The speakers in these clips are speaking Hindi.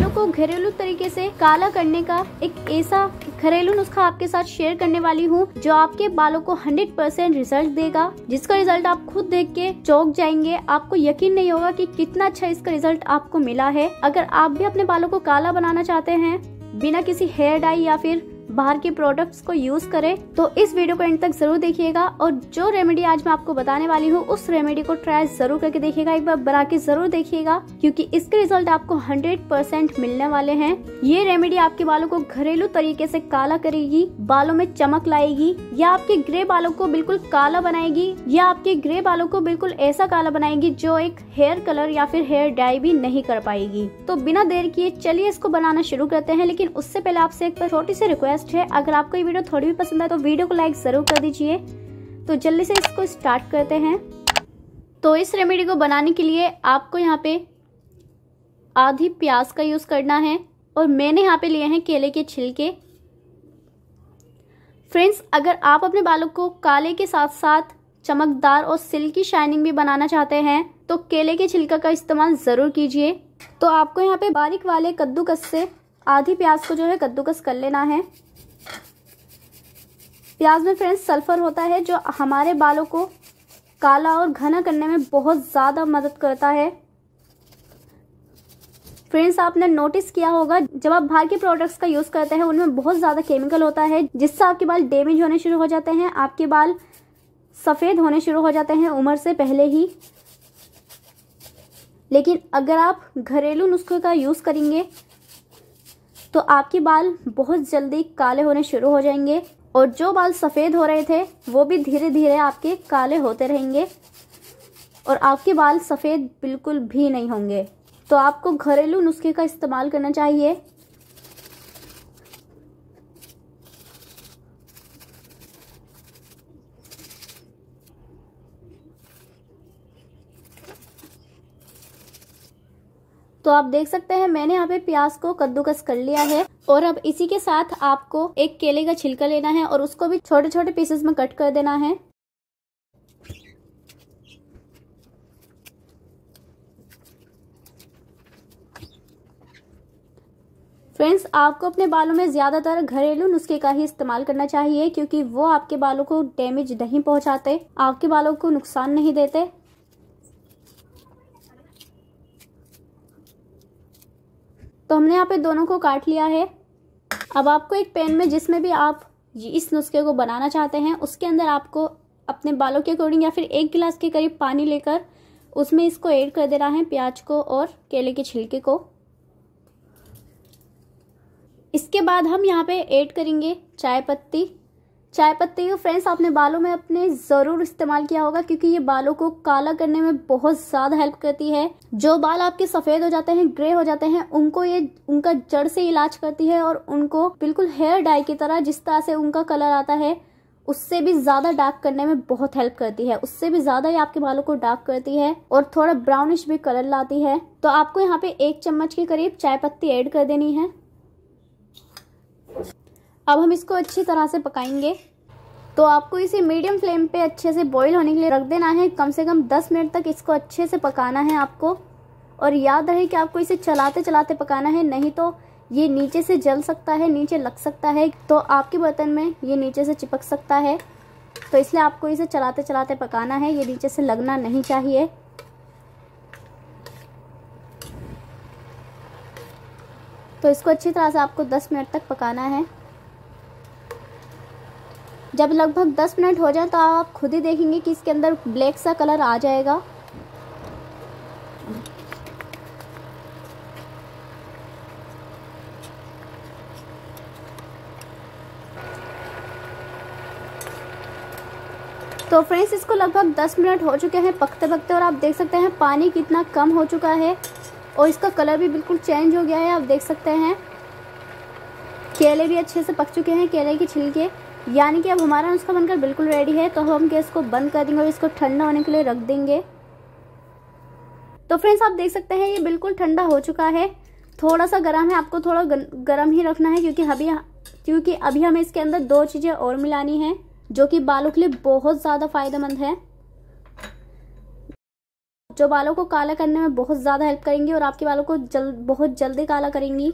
बालों को घरेलू तरीके से काला करने का एक ऐसा घरेलू नुस्खा आपके साथ शेयर करने वाली हूँ जो आपके बालों को 100% रिजल्ट देगा जिसका रिजल्ट आप खुद देख के चौक जाएंगे आपको यकीन नहीं होगा कि कितना अच्छा इसका रिजल्ट आपको मिला है अगर आप भी अपने बालों को काला बनाना चाहते हैं बिना किसी हेयर डाई या फिर बाहर के प्रोडक्ट्स को यूज करें तो इस वीडियो को एंड तक जरूर देखिएगा और जो रेमेडी आज मैं आपको बताने वाली हूँ उस रेमेडी को ट्राई जरूर करके देखिएगा एक बार बना के जरूर देखिएगा क्योंकि इसके रिजल्ट आपको 100% मिलने वाले हैं ये रेमेडी आपके बालों को घरेलू तरीके से काला करेगी बालों में चमक लाएगी या आपके ग्रे बालों को बिल्कुल काला बनाएगी या आपके ग्रे बालों को बिल्कुल ऐसा काला बनाएगी जो एक हेयर कलर या फिर हेयर डाई भी नहीं कर पाएगी तो बिना देर किए चलिए इसको बनाना शुरू करते हैं लेकिन उससे पहले आपसे एक छोटी सी रिक्वेस्ट रिक्वेस्ट है अगर आपको ये वीडियो थोड़ी भी पसंद आए तो वीडियो को लाइक ज़रूर कर दीजिए तो जल्दी से इसको स्टार्ट करते हैं तो इस रेमेडी को बनाने के लिए आपको यहाँ पे आधी प्याज का यूज़ करना है और मैंने यहाँ पे लिए हैं केले के छिलके फ्रेंड्स अगर आप अपने बालों को काले के साथ साथ चमकदार और सिल्की शाइनिंग भी बनाना चाहते हैं तो केले के छिलका का इस्तेमाल ज़रूर कीजिए तो आपको यहाँ पे बारीक वाले कद्दूकस से आधी प्याज को जो है कद्दूकस कर लेना है प्याज में फ्रेंड्स सल्फर होता है जो हमारे बालों को काला और घना करने में बहुत ज़्यादा मदद करता है फ्रेंड्स आपने नोटिस किया होगा जब आप बाहर के प्रोडक्ट्स का यूज़ करते हैं उनमें बहुत ज़्यादा केमिकल होता है जिससे आपके बाल डैमेज होने शुरू हो जाते हैं आपके बाल सफ़ेद होने शुरू हो जाते हैं उम्र से पहले ही लेकिन अगर आप घरेलू नुस्खे का यूज़ करेंगे तो आपके बाल बहुत जल्दी काले होने शुरू हो जाएंगे और जो बाल सफ़ेद हो रहे थे वो भी धीरे धीरे आपके काले होते रहेंगे और आपके बाल सफ़ेद बिल्कुल भी नहीं होंगे तो आपको घरेलू नुस्खे का इस्तेमाल करना चाहिए तो आप देख सकते हैं मैंने यहाँ पे प्याज को कद्दूकस कर लिया है और अब इसी के साथ आपको एक केले का छिलका लेना है और उसको भी छोटे छोटे पीसेस में कट कर देना है फ्रेंड्स आपको अपने बालों में ज़्यादातर घरेलू नुस्खे का ही इस्तेमाल करना चाहिए क्योंकि वो आपके बालों को डैमेज नहीं पहुंचाते आपके बालों को नुकसान नहीं देते तो हमने यहाँ पे दोनों को काट लिया है अब आपको एक पेन में जिसमें भी आप इस नुस्खे को बनाना चाहते हैं उसके अंदर आपको अपने बालों के अकॉर्डिंग या फिर एक गिलास के करीब पानी लेकर उसमें इसको ऐड कर देना है प्याज को और केले के छिलके को इसके बाद हम यहाँ पे ऐड करेंगे चाय पत्ती चाय पत्ती को फ्रेंड्स आपने बालों में अपने ज़रूर इस्तेमाल किया होगा क्योंकि ये बालों को काला करने में बहुत ज़्यादा हेल्प करती है जो बाल आपके सफ़ेद हो जाते हैं ग्रे हो जाते हैं उनको ये उनका जड़ से इलाज करती है और उनको बिल्कुल हेयर डाई की तरह जिस तरह से उनका कलर आता है उससे भी ज़्यादा डार्क करने में बहुत हेल्प करती है उससे भी ज़्यादा ये आपके बालों को डार्क करती है और थोड़ा ब्राउनिश भी कलर लाती है तो आपको यहाँ पे एक चम्मच के करीब चाय पत्ती ऐड कर देनी है अब हम इसको अच्छी तरह से पकाएंगे तो आपको इसे मीडियम फ्लेम पे अच्छे से बॉईल होने के लिए रख देना है कम से कम 10 मिनट तक इसको अच्छे से पकाना है आपको और याद रहे कि आपको इसे चलाते चलाते पकाना है नहीं तो ये नीचे से जल सकता है नीचे लग सकता है तो आपके बर्तन में ये नीचे से चिपक सकता है तो इसलिए आपको इसे चलाते चलाते पकाना है ये नीचे से लगना नहीं चाहिए तो इसको अच्छी तरह से आपको 10 मिनट तक पकाना है जब लगभग दस मिनट हो जाए तो आप खुद ही देखेंगे कि इसके अंदर ब्लैक सा कलर आ जाएगा तो फ्रेंड्स इसको लगभग 10 मिनट हो चुके हैं पकते पकते और आप देख सकते हैं पानी कितना कम हो चुका है और इसका कलर भी बिल्कुल चेंज हो गया है आप देख सकते हैं केले भी अच्छे से पक चुके हैं केले के छिलके यानी कि अब हमारा नुस्खा बनकर बिल्कुल रेडी है तो हम गैस को बंद कर देंगे और इसको ठंडा होने के लिए रख देंगे तो फ्रेंड्स आप देख सकते हैं ये बिल्कुल ठंडा हो चुका है थोड़ा सा गर्म है आपको थोड़ा गर्म ही रखना है क्योंकि अभी क्योंकि अभी हमें इसके अंदर दो चीज़ें और मिलानी हैं जो कि बालों के लिए बहुत ज़्यादा फायदेमंद है जो बालों को काला करने में बहुत ज़्यादा हेल्प करेंगी और आपके बालों को जल बहुत जल्दी काला करेंगी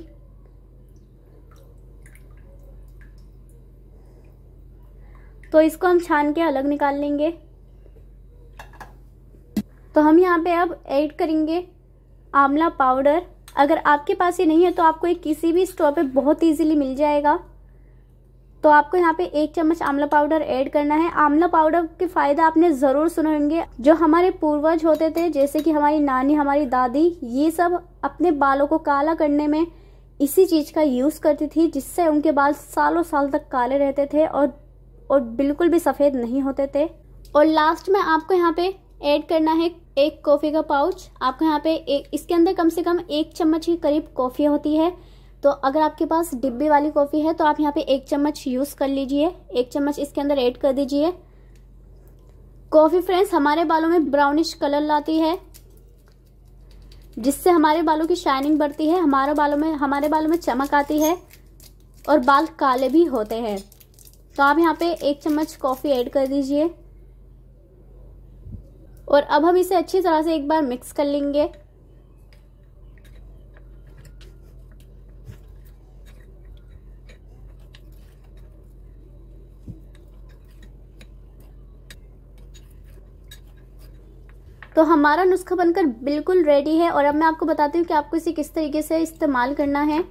तो इसको हम छान के अलग निकाल लेंगे तो हम यहाँ पे अब ऐड करेंगे आंवला पाउडर अगर आपके पास ये नहीं है तो आपको ये किसी भी स्टोर पे बहुत इजीली मिल जाएगा तो आपको यहाँ पे एक चम्मच आंवला पाउडर ऐड करना है आंवला पाउडर के फ़ायदा आपने ज़रूर सुने होंगे जो हमारे पूर्वज होते थे जैसे कि हमारी नानी हमारी दादी ये सब अपने बालों को काला करने में इसी चीज़ का यूज़ करती थी जिससे उनके बाल सालों साल तक काले रहते थे और और बिल्कुल भी सफ़ेद नहीं होते थे और लास्ट में आपको यहाँ पे ऐड करना है एक कॉफ़ी का पाउच आपको यहाँ पे एक इसके अंदर कम से कम एक चम्मच के करीब कॉफ़ी होती है तो अगर आपके पास डिब्बे वाली कॉफ़ी है तो आप यहाँ पे एक चम्मच यूज़ कर लीजिए एक चम्मच इसके अंदर ऐड कर दीजिए कॉफ़ी फ्रेंड्स हमारे बालों में ब्राउनिश कलर लाती है जिससे हमारे बालों की शाइनिंग बढ़ती है हमारे बालों में हमारे बालों में चमक आती है और बाल काले भी होते हैं तो आप यहाँ पे एक चम्मच कॉफ़ी ऐड कर दीजिए और अब हम इसे अच्छी तरह से एक बार मिक्स कर लेंगे तो हमारा नुस्खा बनकर बिल्कुल रेडी है और अब मैं आपको बताती हूँ कि आपको इसे किस तरीके से इस्तेमाल करना है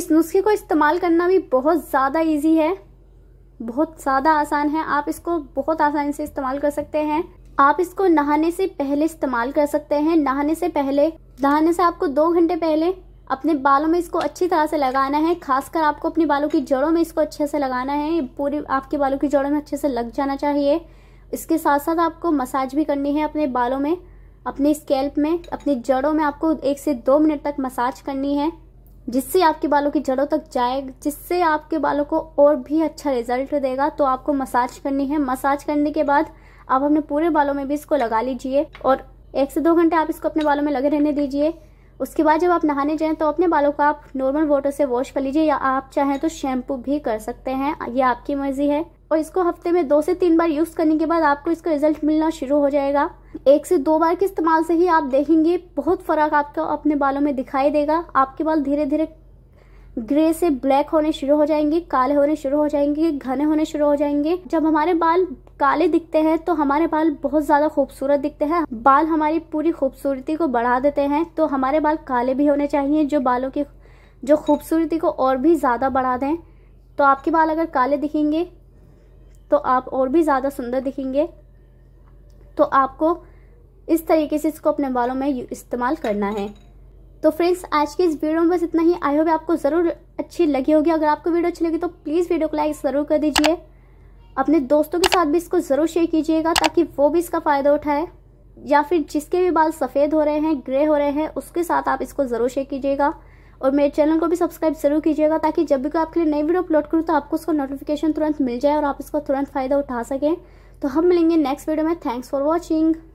इस नुस्खे को इस्तेमाल करना भी बहुत ज़्यादा इजी है बहुत ज़्यादा आसान है आप इसको बहुत आसानी से इस्तेमाल कर सकते हैं आप इसको नहाने से पहले इस्तेमाल कर सकते हैं नहाने से पहले नहाने से आपको दो घंटे पहले अपने बालों में इसको अच्छी तरह से लगाना है खासकर आपको अपने बालों की जड़ों में इसको अच्छे से लगाना है पूरी आपके बालों की जड़ों में अच्छे से लग जाना चाहिए इसके साथ साथ आपको मसाज भी करनी है अपने बालों में अपने स्केल्प में अपनी जड़ों में आपको एक से दो मिनट तक मसाज करनी है जिससे आपके बालों की जड़ों तक जाए जिससे आपके बालों को और भी अच्छा रिजल्ट देगा तो आपको मसाज करनी है मसाज करने के बाद आप अपने पूरे बालों में भी इसको लगा लीजिए और एक से दो घंटे आप इसको अपने बालों में लगे रहने दीजिए उसके बाद जब आप नहाने जाएं तो अपने बालों को आप नॉर्मल वाटर से वॉश कर लीजिए या आप चाहें तो शैम्पू भी कर सकते हैं ये आपकी मर्जी है और इसको हफ्ते में दो से तीन बार यूज़ करने के बाद आपको इसका रिजल्ट मिलना शुरू हो जाएगा एक से दो बार के इस्तेमाल से ही आप देखेंगे बहुत फ़र्क आपको अपने बालों में दिखाई देगा आपके बाल धीरे धीरे ग्रे से ब्लैक होने शुरू हो जाएंगे काले होने शुरू हो जाएंगे घने होने शुरू हो जाएंगे जब हमारे बाल काले दिखते हैं तो हमारे बाल बहुत ज़्यादा खूबसूरत दिखते हैं बाल हमारी पूरी खूबसूरती को बढ़ा देते हैं तो हमारे बाल काले भी होने चाहिए जो बालों की जो खूबसूरती को और भी ज़्यादा बढ़ा दें तो आपके बाल अगर काले दिखेंगे तो आप और भी ज़्यादा सुंदर दिखेंगे तो आपको इस तरीके से इसको अपने बालों में इस्तेमाल करना है तो फ्रेंड्स आज की इस वीडियो में बस इतना ही आई होप आपको ज़रूर अच्छी लगी होगी अगर आपको वीडियो अच्छी लगी तो प्लीज़ वीडियो को लाइक ज़रूर कर दीजिए अपने दोस्तों के साथ भी इसको ज़रूर शेयर कीजिएगा ताकि वो भी इसका फ़ायदा उठाए या फिर जिसके भी बाल सफ़ेद हो रहे हैं ग्रे हो रहे हैं उसके साथ आप इसको ज़रूर शेयर कीजिएगा और मेरे चैनल को भी सब्सक्राइब जरूर कीजिएगा ताकि जब भी कोई आपके लिए नई वीडियो अपलोड करूँ तो आपको उसका नोटिफिकेशन तुरंत मिल जाए और आप इसका तुरंत फ़ायदा उठा सकें तो हम मिलेंगे नेक्स्ट वीडियो में थैंक्स फॉर वॉचिंग